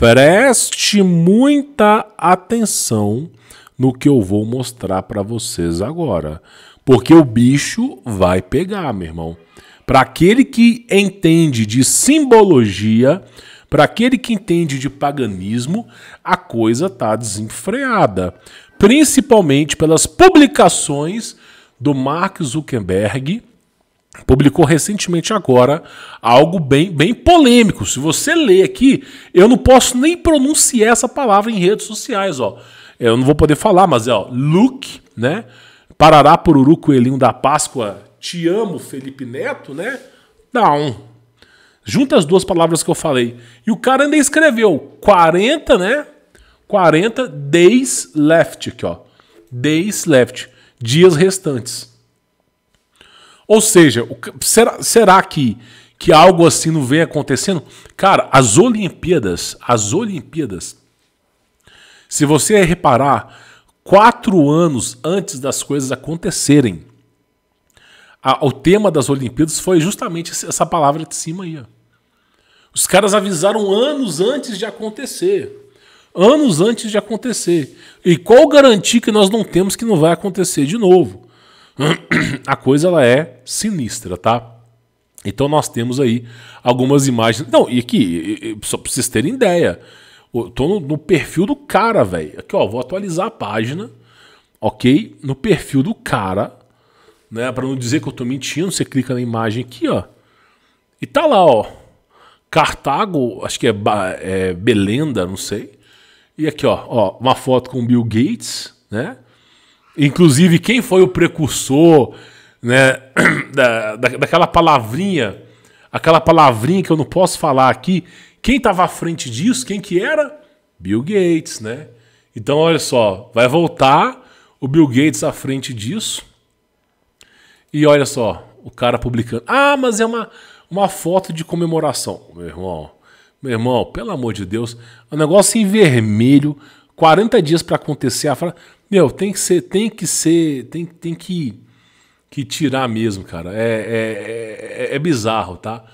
Preste muita atenção no que eu vou mostrar para vocês agora, porque o bicho vai pegar, meu irmão. Para aquele que entende de simbologia, para aquele que entende de paganismo, a coisa tá desenfreada, principalmente pelas publicações do Mark Zuckerberg publicou recentemente agora algo bem, bem polêmico. Se você ler aqui, eu não posso nem pronunciar essa palavra em redes sociais, ó. Eu não vou poder falar, mas é ó, Luke, né? Parará Uru Coelhinho da Páscoa, te amo, Felipe Neto, né? Não. Junta as duas palavras que eu falei. E o cara ainda escreveu 40, né? 40 days left aqui, ó. Days left. Dias restantes. Ou seja, o, será, será que, que algo assim não vem acontecendo? Cara, as Olimpíadas, as Olimpíadas, se você reparar, quatro anos antes das coisas acontecerem, a, o tema das Olimpíadas foi justamente essa palavra de cima aí. Ó. Os caras avisaram anos antes de acontecer anos antes de acontecer. E qual garantir que nós não temos que não vai acontecer de novo? a coisa ela é sinistra, tá? Então nós temos aí algumas imagens. Não, e aqui, só pra vocês terem ideia, eu tô no, no perfil do cara, velho. Aqui, ó, vou atualizar a página, ok? No perfil do cara, né? Pra não dizer que eu tô mentindo, você clica na imagem aqui, ó. E tá lá, ó. Cartago, acho que é, é Belenda, não sei. E aqui, ó, ó, uma foto com o Bill Gates, né? Inclusive, quem foi o precursor né, da, da, daquela palavrinha, aquela palavrinha que eu não posso falar aqui, quem estava à frente disso, quem que era? Bill Gates, né? Então, olha só, vai voltar o Bill Gates à frente disso. E olha só, o cara publicando. Ah, mas é uma, uma foto de comemoração. Meu irmão, meu irmão, pelo amor de Deus, o é um negócio em vermelho, 40 dias para acontecer a frase. Meu, tem que ser, tem que ser, tem, tem que, que tirar mesmo, cara. É, é, é, é bizarro, tá?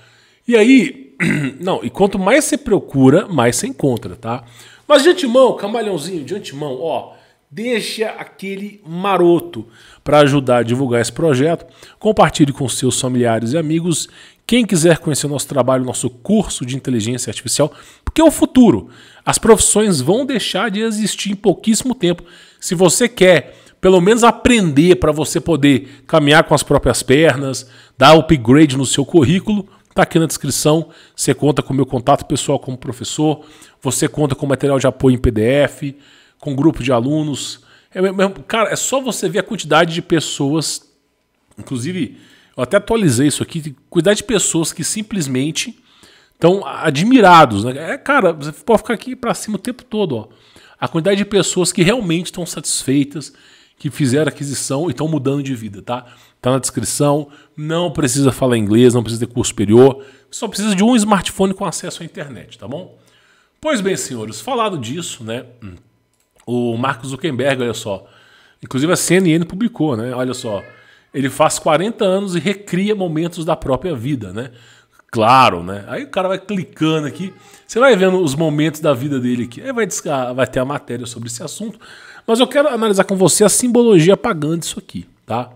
E aí, não, e quanto mais você procura, mais você encontra, tá? Mas de antemão, camalhãozinho, de antemão, ó, deixa aquele maroto para ajudar a divulgar esse projeto. Compartilhe com seus familiares e amigos. Quem quiser conhecer o nosso trabalho, nosso curso de inteligência artificial, porque é o futuro. As profissões vão deixar de existir em pouquíssimo tempo. Se você quer pelo menos aprender para você poder caminhar com as próprias pernas, dar upgrade no seu currículo, tá aqui na descrição. Você conta com o meu contato pessoal como professor. Você conta com material de apoio em PDF, com grupo de alunos. É, cara, é só você ver a quantidade de pessoas. Inclusive, eu até atualizei isso aqui. Quantidade de pessoas que simplesmente então, admirados, né? É, cara, você pode ficar aqui para cima o tempo todo, ó. A quantidade de pessoas que realmente estão satisfeitas, que fizeram aquisição e estão mudando de vida, tá? Tá na descrição. Não precisa falar inglês, não precisa ter curso superior. Só precisa de um smartphone com acesso à internet, tá bom? Pois bem, senhores, falado disso, né? O Marcos Zuckerberg, olha só. Inclusive a CNN publicou, né? Olha só. Ele faz 40 anos e recria momentos da própria vida, né? Claro, né? Aí o cara vai clicando aqui, você vai vendo os momentos da vida dele aqui. Aí vai, vai ter a matéria sobre esse assunto, mas eu quero analisar com você a simbologia pagã disso aqui, tá?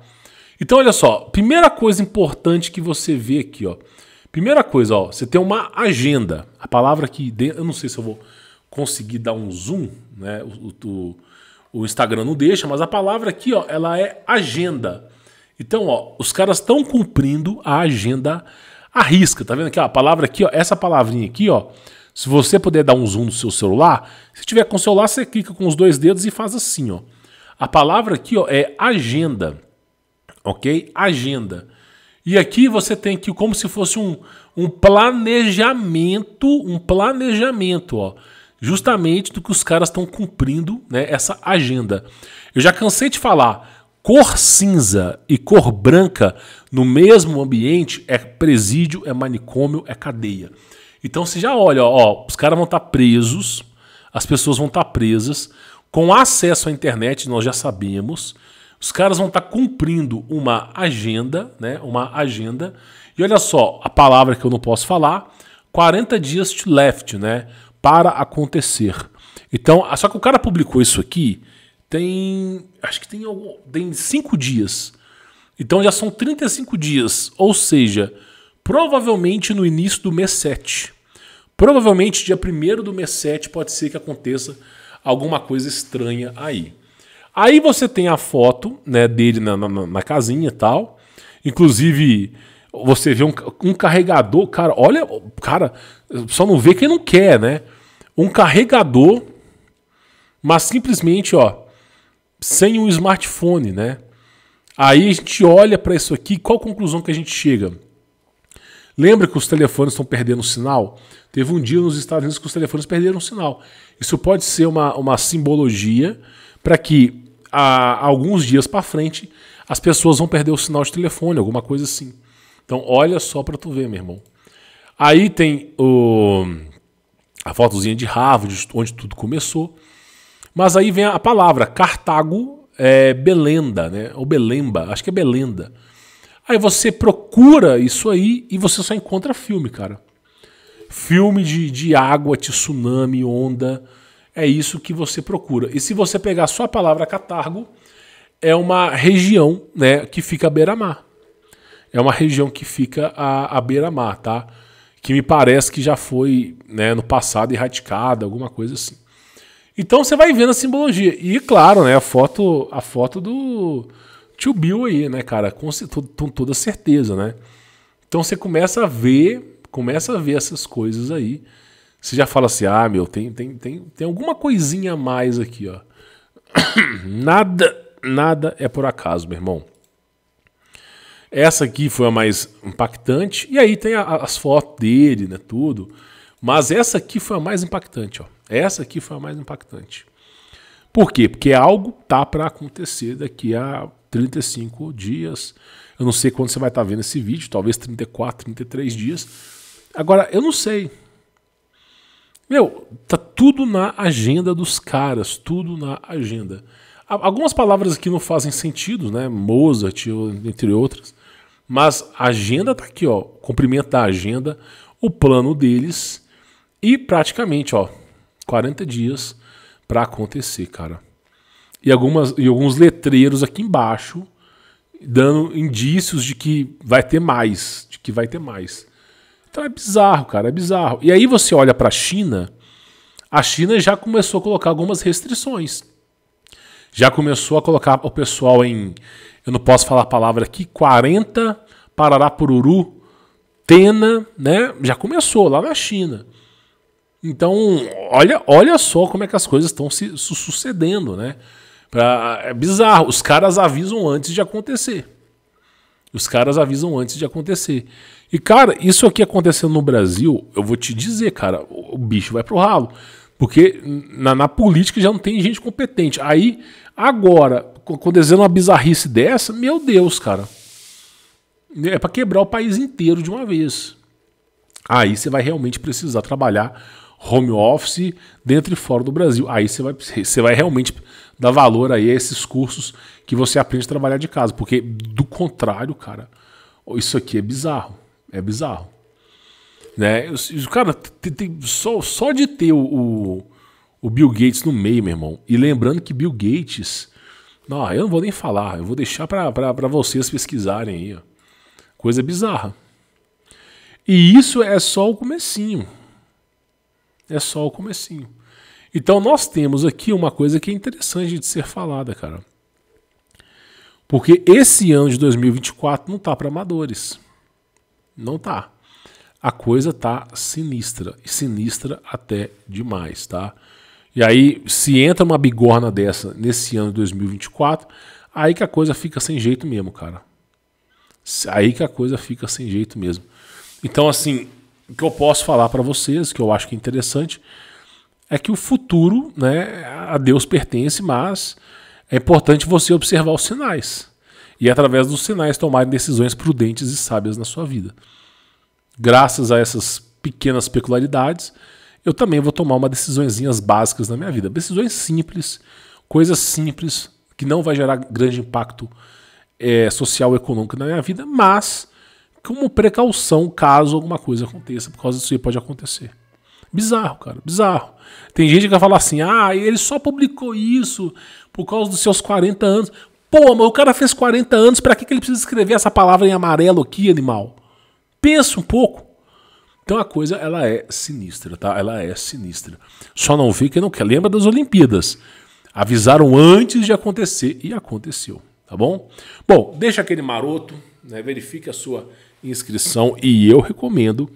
Então, olha só, primeira coisa importante que você vê aqui, ó. Primeira coisa, ó, você tem uma agenda. A palavra que eu não sei se eu vou conseguir dar um zoom, né? O, o, o Instagram não deixa, mas a palavra aqui, ó, ela é agenda. Então, ó, os caras estão cumprindo a agenda Arrisca, tá vendo aqui, ó, a palavra aqui, ó, essa palavrinha aqui, ó. Se você puder dar um zoom no seu celular, se tiver com o celular, você clica com os dois dedos e faz assim, ó. A palavra aqui, ó, é agenda. OK? Agenda. E aqui você tem que como se fosse um, um planejamento, um planejamento, ó, justamente do que os caras estão cumprindo, né, essa agenda. Eu já cansei de falar, cor cinza e cor branca no mesmo ambiente é presídio, é manicômio, é cadeia. Então você já olha, ó, os caras vão estar tá presos, as pessoas vão estar tá presas, com acesso à internet, nós já sabemos. Os caras vão estar tá cumprindo uma agenda, né? Uma agenda. E olha só, a palavra que eu não posso falar, 40 dias to left, né? Para acontecer. Então, só que o cara publicou isso aqui tem. Acho que tem, tem cinco dias. Então já são 35 dias, ou seja, provavelmente no início do mês 7. Provavelmente dia 1 do mês 7 pode ser que aconteça alguma coisa estranha aí. Aí você tem a foto né, dele na, na, na casinha e tal. Inclusive, você vê um, um carregador, cara, olha, cara, só não vê quem não quer, né? Um carregador, mas simplesmente, ó, sem um smartphone, né? Aí a gente olha para isso aqui, qual conclusão que a gente chega? Lembra que os telefones estão perdendo o sinal? Teve um dia nos Estados Unidos que os telefones perderam o sinal. Isso pode ser uma, uma simbologia para que a, alguns dias para frente as pessoas vão perder o sinal de telefone, alguma coisa assim. Então olha só para tu ver, meu irmão. Aí tem o, a fotozinha de Harvard, onde tudo começou. Mas aí vem a palavra Cartago é, Belenda, né? Ou Belemba, acho que é Belenda. Aí você procura isso aí e você só encontra filme, cara. Filme de, de água, tsunami, onda. É isso que você procura. E se você pegar só a palavra Catargo, é uma região né, que fica à beira-mar. É uma região que fica à, à beira-mar, tá? Que me parece que já foi né, no passado erradicada, alguma coisa assim. Então você vai vendo a simbologia. E claro, né, a foto, a foto do tio Bill aí, né, cara, com, com toda certeza, né? Então você começa a ver, começa a ver essas coisas aí. Você já fala assim: "Ah, meu, tem tem tem tem alguma coisinha a mais aqui, ó". nada, nada é por acaso, meu irmão. Essa aqui foi a mais impactante. E aí tem a, as fotos dele, né, tudo. Mas essa aqui foi a mais impactante, ó. Essa aqui foi a mais impactante. Por quê? Porque algo tá para acontecer daqui a 35 dias. Eu não sei quando você vai estar tá vendo esse vídeo, talvez 34, 33 dias. Agora, eu não sei. Meu, tá tudo na agenda dos caras, tudo na agenda. Algumas palavras aqui não fazem sentido, né? Mozart, entre outras. Mas a agenda tá aqui, ó. Cumprimenta a agenda, o plano deles e praticamente, ó, 40 dias para acontecer, cara. E, algumas, e alguns letreiros aqui embaixo dando indícios de que vai ter mais, de que vai ter mais. Então é bizarro, cara, é bizarro. E aí você olha para a China, a China já começou a colocar algumas restrições. Já começou a colocar o pessoal em, eu não posso falar a palavra aqui, 40 Parará Pururu, Tena, né? Já começou lá na China. Então, olha, olha só como é que as coisas estão se, su sucedendo, né? Pra, é bizarro. Os caras avisam antes de acontecer. Os caras avisam antes de acontecer. E, cara, isso aqui acontecendo no Brasil, eu vou te dizer, cara, o, o bicho vai pro ralo. Porque na, na, política já não tem gente competente. Aí, agora, acontecendo uma bizarrice dessa, meu Deus, cara. É para quebrar o país inteiro de uma vez. Aí você vai realmente precisar trabalhar home office dentro e fora do Brasil. Aí você vai, você vai realmente dar valor aí a esses cursos que você aprende a trabalhar de casa, porque do contrário, cara, isso aqui é bizarro, é bizarro. Né? Cara, só, só de ter o, o Bill Gates no meio, meu irmão, e lembrando que Bill Gates, não, eu não vou nem falar, eu vou deixar para vocês pesquisarem aí, ó. coisa bizarra. E isso é só o comecinho é só o comecinho. Então nós temos aqui uma coisa que é interessante de ser falada, cara. Porque esse ano de 2024 não tá para amadores. Não tá. A coisa tá sinistra, sinistra até demais, tá? E aí se entra uma bigorna dessa nesse ano de 2024, aí que a coisa fica sem jeito mesmo, cara. Aí que a coisa fica sem jeito mesmo. Então assim, o que eu posso falar para vocês, que eu acho que é interessante, é que o futuro, né, a Deus pertence, mas é importante você observar os sinais. E é através dos sinais tomar decisões prudentes e sábias na sua vida. Graças a essas pequenas peculiaridades, eu também vou tomar uma decisõezinhas básicas na minha vida, decisões simples, coisas simples que não vai gerar grande impacto é, social e econômico na minha vida, mas como precaução caso alguma coisa aconteça, por causa disso aí pode acontecer. Bizarro, cara, bizarro. Tem gente que vai falar assim: ah, ele só publicou isso por causa dos seus 40 anos. Pô, mas o cara fez 40 anos, para que, que ele precisa escrever essa palavra em amarelo aqui, animal? Pensa um pouco. Então a coisa, ela é sinistra, tá? Ela é sinistra. Só não vê quem não quer. Lembra das Olimpíadas. Avisaram antes de acontecer e aconteceu, tá bom? Bom, deixa aquele maroto, né? verifique a sua inscrição e eu recomendo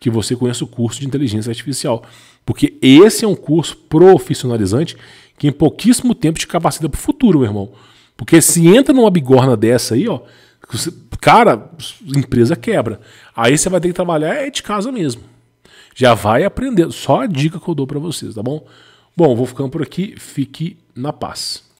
que você conheça o curso de inteligência artificial, porque esse é um curso profissionalizante que em pouquíssimo tempo te capacita para o futuro, meu irmão. Porque se entra numa bigorna dessa aí, ó, cara, empresa quebra. Aí você vai ter que trabalhar é de casa mesmo. Já vai aprendendo. Só a dica que eu dou para vocês, tá bom? Bom, vou ficando por aqui. Fique na paz.